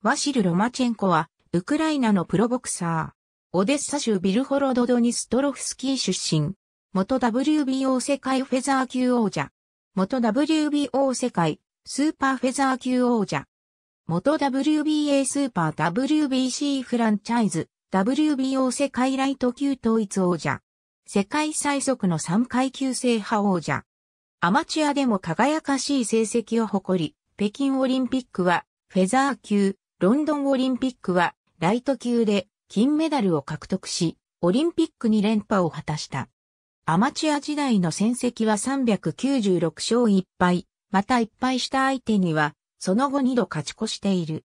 ワシル・ロマチェンコは、ウクライナのプロボクサー。オデッサ州ビルホロドドニストロフスキー出身。元 WBO 世界フェザー級王者。元 WBO 世界スーパーフェザー級王者。元 WBA スーパー WBC フランチャイズ WBO 世界ライト級統一王者。世界最速の3階級制覇王者。アマチュアでも輝かしい成績を誇り、北京オリンピックはフェザー級、ロンドンオリンピックはライト級で金メダルを獲得し、オリンピックに連覇を果たした。アマチュア時代の戦績は396勝1敗、また1敗した相手には、その後2度勝ち越している。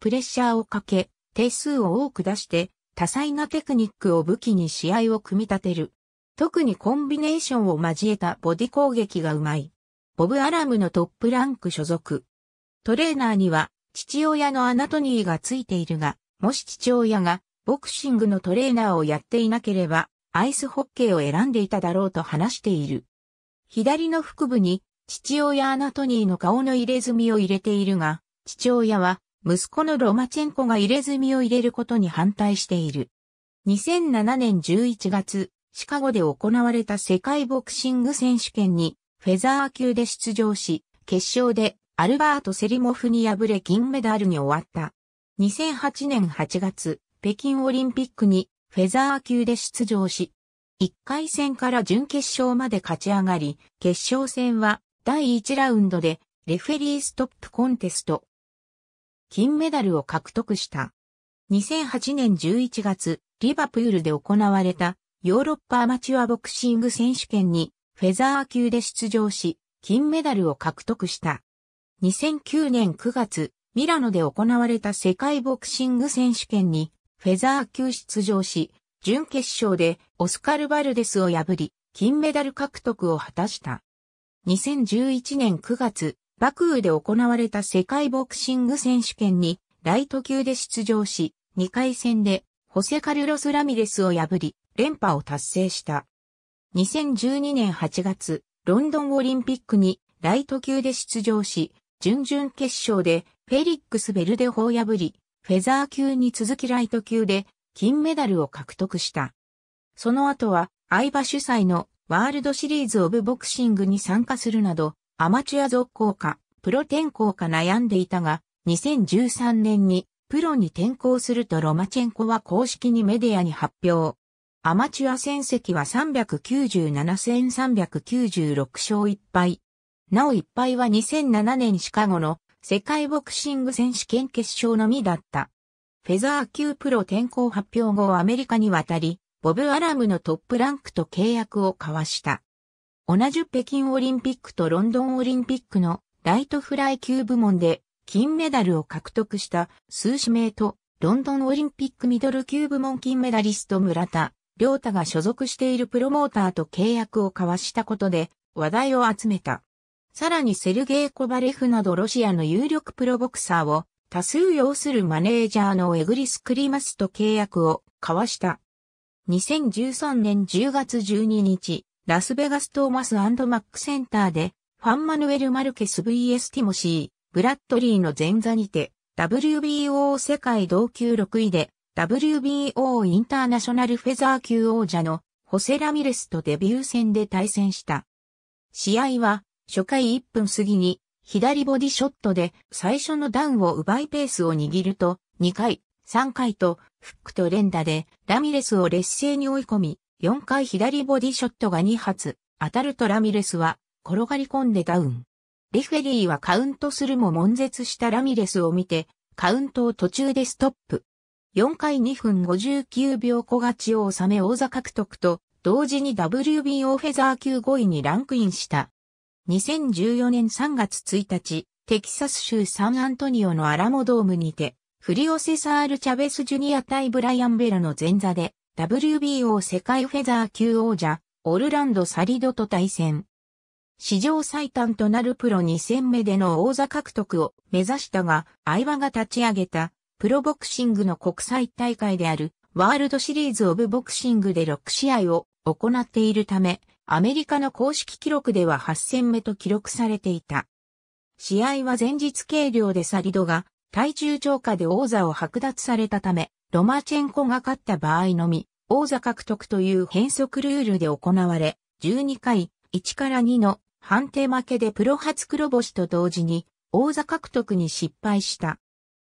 プレッシャーをかけ、定数を多く出して、多彩なテクニックを武器に試合を組み立てる。特にコンビネーションを交えたボディ攻撃がうまい。ボブ・アラムのトップランク所属。トレーナーには父親のアナトニーがついているが、もし父親がボクシングのトレーナーをやっていなければ、アイスホッケーを選んでいただろうと話している。左の腹部に父親アナトニーの顔の入れ墨を入れているが、父親は息子のロマチェンコが入れ墨を入れることに反対している。2007年11月、シカゴで行われた世界ボクシング選手権にフェザー級で出場し、決勝でアルバート・セリモフに敗れ銀メダルに終わった。2008年8月、北京オリンピックにフェザー級で出場し、1回戦から準決勝まで勝ち上がり、決勝戦は第1ラウンドでレフェリーストップコンテスト、金メダルを獲得した。2008年11月、リバプールで行われたヨーロッパアマチュアボクシング選手権にフェザー級で出場し、金メダルを獲得した。2009年9月、ミラノで行われた世界ボクシング選手権にフェザー級出場し、準決勝でオスカル・バルデスを破り、金メダル獲得を果たした。2011年9月、バクーで行われた世界ボクシング選手権にライト級で出場し、2回戦でホセカルロス・ラミレスを破り、連覇を達成した。2012年8月、ロンドンオリンピックにライト級で出場し、準々決勝でフェリックス・ベルデホを破り、フェザー級に続きライト級で金メダルを獲得した。その後は、相場主催のワールドシリーズ・オブ・ボクシングに参加するなど、アマチュア続行か、プロ転向か悩んでいたが、2013年にプロに転向するとロマチェンコは公式にメディアに発表。アマチュア戦績は397戦396勝1敗、なお1敗は2007年シカゴの世界ボクシング選手権決勝のみだった。フェザー級プロ転向発表後アメリカに渡り、ボブ・アラムのトップランクと契約を交わした。同じ北京オリンピックとロンドンオリンピックのライトフライ級部門で金メダルを獲得した数指名とロンドンオリンピックミドル級部門金メダリスト村田、良太が所属しているプロモーターと契約を交わしたことで話題を集めた。さらにセルゲイ・コバレフなどロシアの有力プロボクサーを多数要するマネージャーのエグリス・クリマスと契約を交わした。2013年10月12日、ラスベガストーマスマックセンターで、ファンマヌエル・マルケス VS ティモシー、ブラッドリーの前座にて、WBO 世界同級6位で、WBO インターナショナルフェザー級王者のホセラミレスとデビュー戦で対戦した。試合は初回1分過ぎに、左ボディショットで最初のダウンを奪いペースを握ると、2回、3回と、フックと連打で、ラミレスを劣勢に追い込み、4回左ボディショットが2発、当たるとラミレスは、転がり込んでダウン。レフェリーはカウントするも悶絶したラミレスを見て、カウントを途中でストップ。4回2分59秒小勝ちを収め王座獲得と、同時に WBO フェザー級5位にランクインした。2014年3月1日、テキサス州サンアントニオのアラモドームにて、フリオセサール・チャベス・ジュニア対ブライアン・ベラの前座で、WBO 世界フェザー級王者、オルランド・サリドと対戦。史上最短となるプロ2戦目での王座獲得を目指したが、相場が立ち上げた、プロボクシングの国際大会である、ワールドシリーズ・オブ・ボクシングで6試合を行っているため、アメリカの公式記録では8戦目と記録されていた。試合は前日計量でサリドが体重超過で王座を剥奪されたため、ロマチェンコが勝った場合のみ、王座獲得という変則ルールで行われ、12回1から2の判定負けでプロ初黒星と同時に王座獲得に失敗した。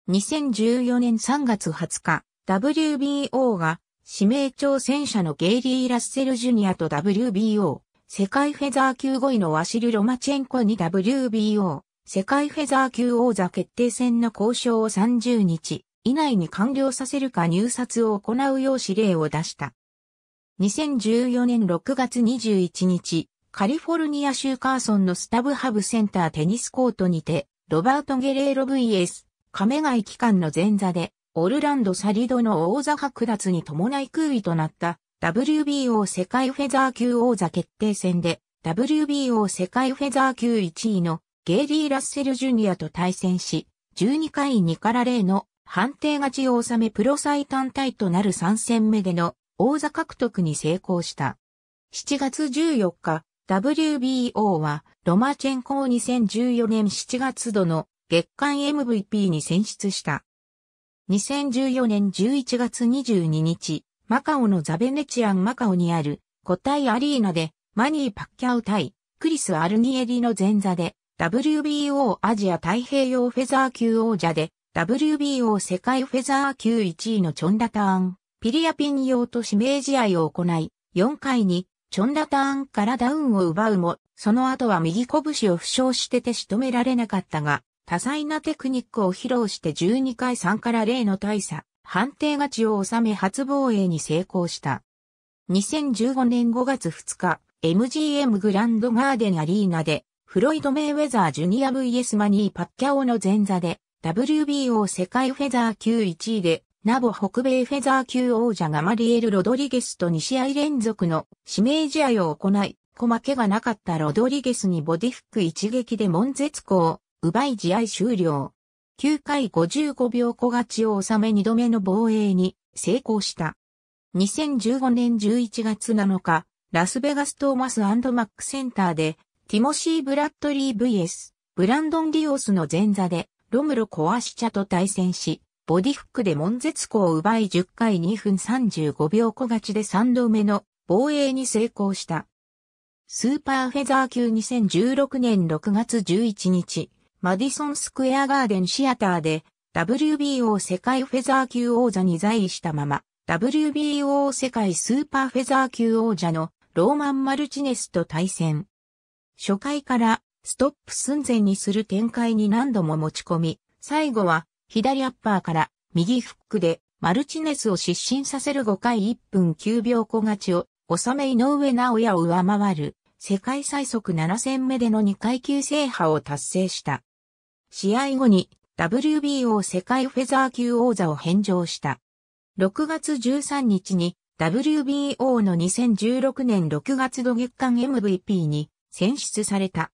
2014年3月20日、WBO が指名挑戦者のゲイリー・ラッセル・ジュニアと WBO、世界フェザー級5位のワシル・ロマチェンコに WBO、世界フェザー級王座決定戦の交渉を30日以内に完了させるか入札を行うよう指令を出した。2014年6月21日、カリフォルニア州カーソンのスタブハブセンターテニスコートにて、ロバート・ゲレーロ VS、亀貝機関の前座で、オルランド・サリドの王座剥奪に伴い空位となった WBO 世界フェザー級王座決定戦で WBO 世界フェザー級1位のゲイリー・ラッセル・ジュニアと対戦し、12回2から0の判定勝ちを収めプロ最短タイとなる3戦目での王座獲得に成功した。7月14日、WBO はロマチェンコを2014年7月度の月間 MVP に選出した。2014年11月22日、マカオのザベネチアンマカオにある古体アリーナでマニー・パッキャオ対クリス・アルニエリの前座で WBO アジア太平洋フェザー級王者で WBO 世界フェザー級1位のチョンラターン、ピリアピン用と指名試合を行い、4回にチョンラターンからダウンを奪うも、その後は右拳を負傷してて仕留められなかったが、多彩なテクニックを披露して12回3から0の大差、判定勝ちを収め初防衛に成功した。2015年5月2日、MGM グランドガーデンアリーナで、フロイド・メイウェザー・ジュニア VS マニー・パッキャオの前座で、WBO 世界フェザー級1位で、ナボ北米フェザー級王者がマリエル・ロドリゲスと2試合連続の指名試合を行い、小負けがなかったロドリゲスにボディフック一撃で悶絶行。奪い試合終了。9回55秒小勝ちを収め2度目の防衛に成功した。2015年11月7日、ラスベガストーマスマックセンターで、ティモシー・ブラッドリー VS、ブランドン・ディオスの前座で、ロムロ・コアシチャと対戦し、ボディフックで悶絶校を奪い10回2分35秒小勝ちで3度目の防衛に成功した。スーパーフェザー級2016年6月11日、マディソンスクエアガーデンシアターで WBO 世界フェザー級王座に在位したまま WBO 世界スーパーフェザー級王者のローマン・マルチネスと対戦。初回からストップ寸前にする展開に何度も持ち込み、最後は左アッパーから右フックでマルチネスを失神させる5回1分9秒小勝ちを収め井上直也を上回る世界最速7戦目での2階級制覇を達成した。試合後に WBO 世界フェザー級王座を返上した。6月13日に WBO の2016年6月度月間 MVP に選出された。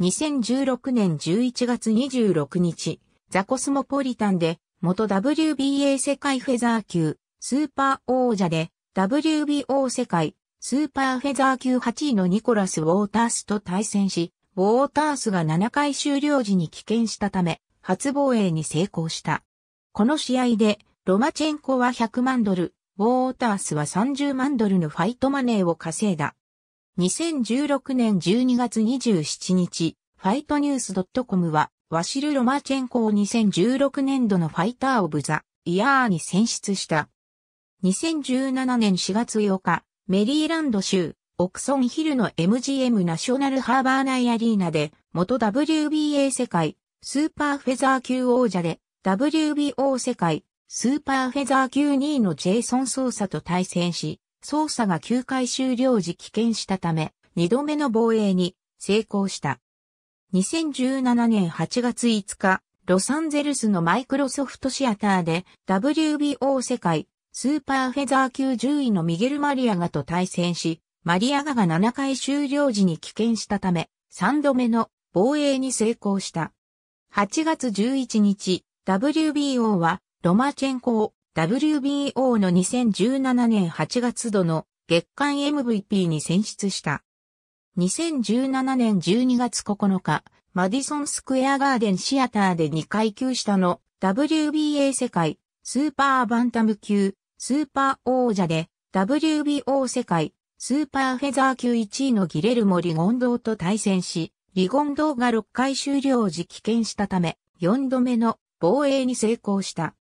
2016年11月26日、ザコスモポリタンで元 WBA 世界フェザー級スーパー王者で WBO 世界スーパーフェザー級8位のニコラス・ウォータースと対戦し、ウォータースが7回終了時に棄権したため、初防衛に成功した。この試合で、ロマチェンコは100万ドル、ウォータースは30万ドルのファイトマネーを稼いだ。2016年12月27日、ファイトニュース .com は、ワシル・ロマチェンコを2016年度のファイター・オブ・ザ・イヤーに選出した。2017年4月8日、メリーランド州、オクソンヒルの MGM ナショナルハーバー内アリーナで、元 WBA 世界スーパーフェザー級王者で、WBO 世界スーパーフェザー級2位のジェイソン・ソーサと対戦し、ソーサが9回終了時棄権したため、2度目の防衛に成功した。2017年8月5日、ロサンゼルスのマイクロソフトシアターで WBO 世界スーパーフェザー級10位のミゲル・マリアガと対戦し、マリアガが7回終了時に棄権したため、3度目の防衛に成功した。8月11日、WBO はロマチェンコを WBO の2017年8月度の月間 MVP に選出した。2017年12月9日、マディソンスクエアガーデンシアターで2階級下の WBA 世界スーパーバンタム級スーパー王者で WBO 世界スーパーフェザー級1位のギレルモ・リゴンドーと対戦し、リゴンドーが6回終了時棄権したため、4度目の防衛に成功した。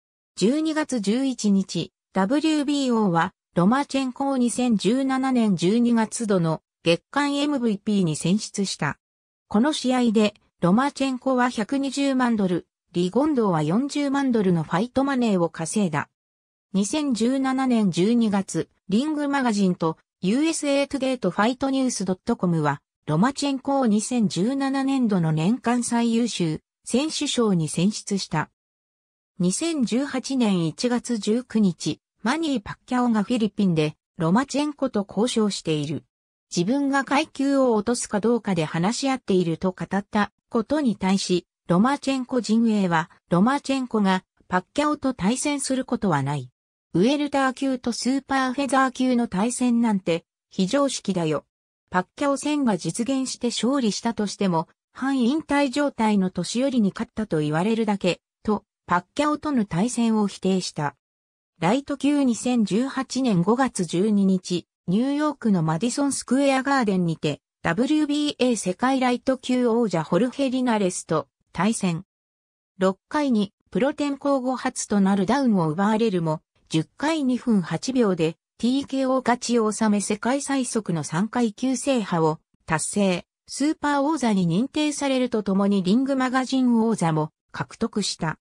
12月11日、WBO は、ロマチェンコを2017年12月度の月間 MVP に選出した。この試合で、ロマチェンコは120万ドル、リゴンドーは40万ドルのファイトマネーを稼いだ。2017年12月、リングマガジンと USA d a デー f ファイトニュース .com は、ロマチェンコを2017年度の年間最優秀選手賞に選出した。2018年1月19日、マニー・パッキャオがフィリピンでロマチェンコと交渉している。自分が階級を落とすかどうかで話し合っていると語ったことに対し、ロマチェンコ陣営は、ロマチェンコがパッキャオと対戦することはない。ウェルター級とスーパーフェザー級の対戦なんて非常識だよ。パッキャオ戦が実現して勝利したとしても、半引退状態の年寄りに勝ったと言われるだけ、と、パッキャオとの対戦を否定した。ライト級2018年5月12日、ニューヨークのマディソンスクエアガーデンにて、WBA 世界ライト級王者ホルヘ・リナレスと対戦。6回にプロ転向後初となるダウンを奪われるも、10回2分8秒で TKO 勝ちを収め世界最速の3階級制覇を達成、スーパー王座に認定されるとともにリングマガジン王座も獲得した。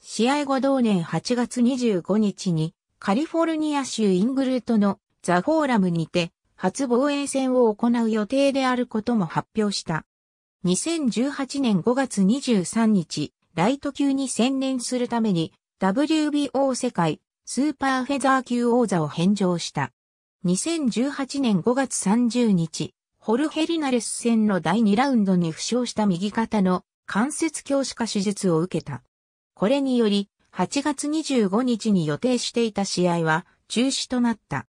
試合後同年8月25日にカリフォルニア州イングルートのザ・フォーラムにて初防衛戦を行う予定であることも発表した。2018年5月23日、ライト級に専念するために WBO 世界スーパーフェザー級王座を返上した。2018年5月30日、ホルヘリナレス戦の第2ラウンドに負傷した右肩の関節強視化手術を受けた。これにより、8月25日に予定していた試合は中止となった。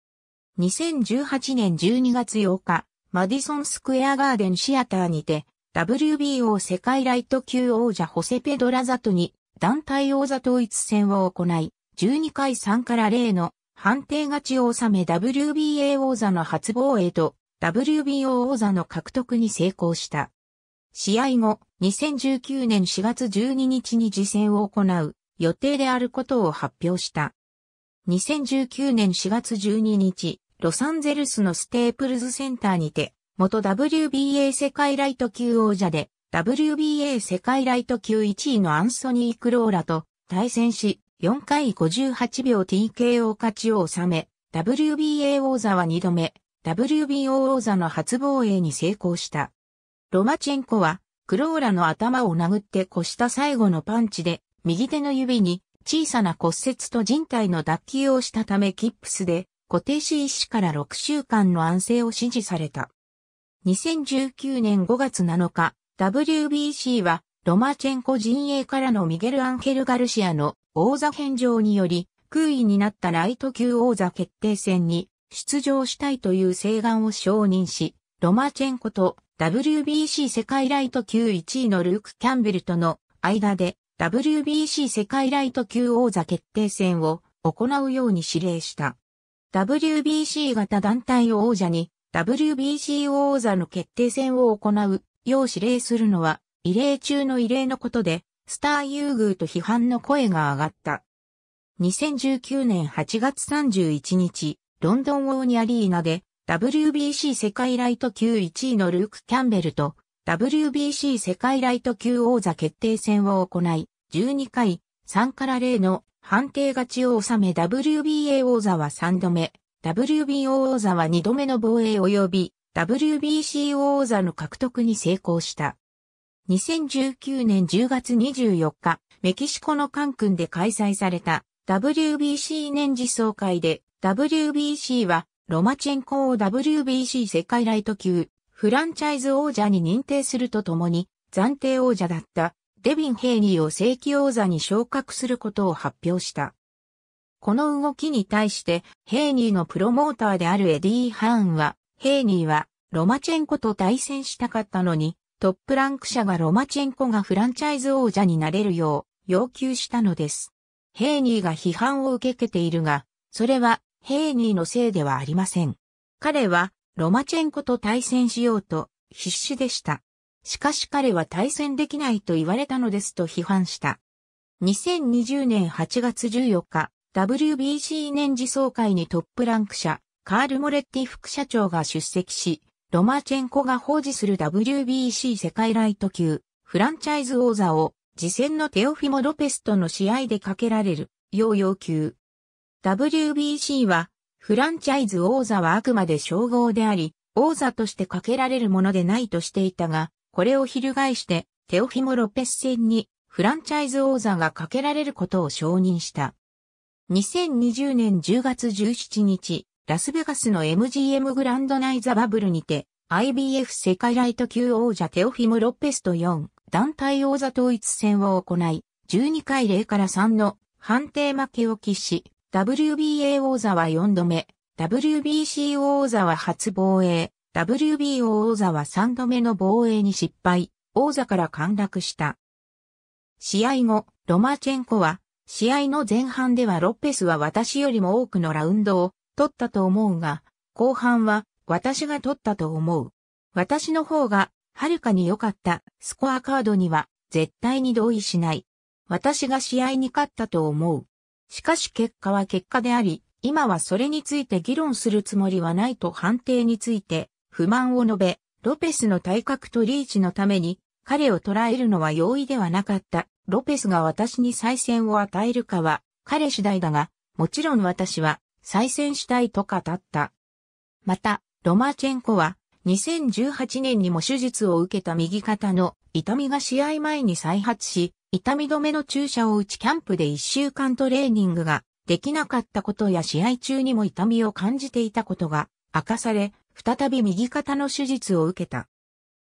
2018年12月8日、マディソンスクエアガーデンシアターにて、WBO 世界ライト級王者ホセペドラザトに団体王座統一戦を行い、12回3から0の判定勝ちを収め WBA 王座の初防衛と WBO 王座の獲得に成功した。試合後、2019年4月12日に次戦を行う予定であることを発表した。2019年4月12日、ロサンゼルスのステープルズセンターにて、元 WBA 世界ライト級王者で、WBA 世界ライト級1位のアンソニー・クローラと対戦し、4回58秒 TKO 勝ちを収め、WBA 王座は2度目、WBO 王座の初防衛に成功した。ロマチェンコは、クローラの頭を殴って越した最後のパンチで、右手の指に小さな骨折と人体の脱臼をしたためキップスで、固定し、医師から6週間の安静を指示された。2019年5月7日、WBC は、ロマチェンコ陣営からのミゲル・アンケル・ガルシアの王座返上により、空位になったライト級王座決定戦に出場したいという請願を承認し、ロマチェンコと WBC 世界ライト級1位のルーク・キャンベルとの間で WBC 世界ライト級王座決定戦を行うように指令した。WBC 型団体王者に WBC 王座の決定戦を行うよう指令するのは異例中の異例のことで、スター優遇と批判の声が上がった。2019年8月31日、ロンドンオーニアリーナで WBC 世界ライト級1位のルーク・キャンベルと WBC 世界ライト級王座決定戦を行い、12回3から0の判定勝ちを収め WBA 王座は3度目、WBO 王座は2度目の防衛及び WBC 王座の獲得に成功した。2019年10月24日、メキシコのカンクンで開催された WBC 年次総会で WBC はロマチェンコを WBC 世界ライト級フランチャイズ王者に認定するとともに暫定王者だったデビン・ヘイニーを正規王座に昇格することを発表した。この動きに対してヘイニーのプロモーターであるエディ・ハーンはヘイニーはロマチェンコと対戦したかったのにトップランク社がロマチェンコがフランチャイズ王者になれるよう要求したのです。ヘーニーが批判を受けているが、それはヘーニーのせいではありません。彼はロマチェンコと対戦しようと必死でした。しかし彼は対戦できないと言われたのですと批判した。2020年8月14日、WBC 年次総会にトップランク社、カール・モレッティ副社長が出席し、ロマチェンコが保持する WBC 世界ライト級、フランチャイズ王座を、次戦のテオフィモ・ロペスとの試合でかけられる、要要求。WBC は、フランチャイズ王座はあくまで称号であり、王座としてかけられるものでないとしていたが、これを翻して、テオフィモ・ロペス戦に、フランチャイズ王座がかけられることを承認した。2020年10月17日、ラスベガスの MGM グランドナイザバブルにて、IBF 世界ライト級王者テオフィム・ロッペスと4、団体王座統一戦を行い、12回0から3の判定負けを喫し、WBA 王座は4度目、WBC 王座は初防衛、WBO 王座は3度目の防衛に失敗、王座から陥落した。試合後、ロマチェンコは、試合の前半ではロッペスは私よりも多くのラウンドを取ったと思うが、後半は私が取ったと思う。私の方がはるかに良かったスコアカードには絶対に同意しない。私が試合に勝ったと思う。しかし結果は結果であり、今はそれについて議論するつもりはないと判定について不満を述べ、ロペスの体格とリーチのために彼を捉えるのは容易ではなかった。ロペスが私に再戦を与えるかは彼次第だが、もちろん私は再選したいと語った。また、ロマチェンコは2018年にも手術を受けた右肩の痛みが試合前に再発し、痛み止めの注射を打ちキャンプで1週間トレーニングができなかったことや試合中にも痛みを感じていたことが明かされ、再び右肩の手術を受けた。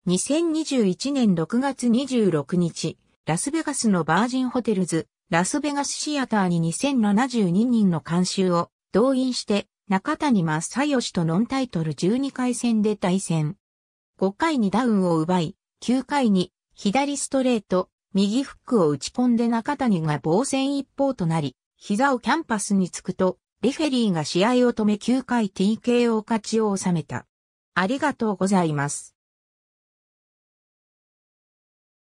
2021年6月26日、ラスベガスのバージンホテルズ、ラスベガスシアターに2072人の監修を動員して中谷正義とノンタイトル12回戦で対戦。5回にダウンを奪い、9回に左ストレート、右フックを打ち込んで中谷が防戦一方となり、膝をキャンパスにつくと、レフェリーが試合を止め9回 TKO 勝ちを収めた。ありがとうございます。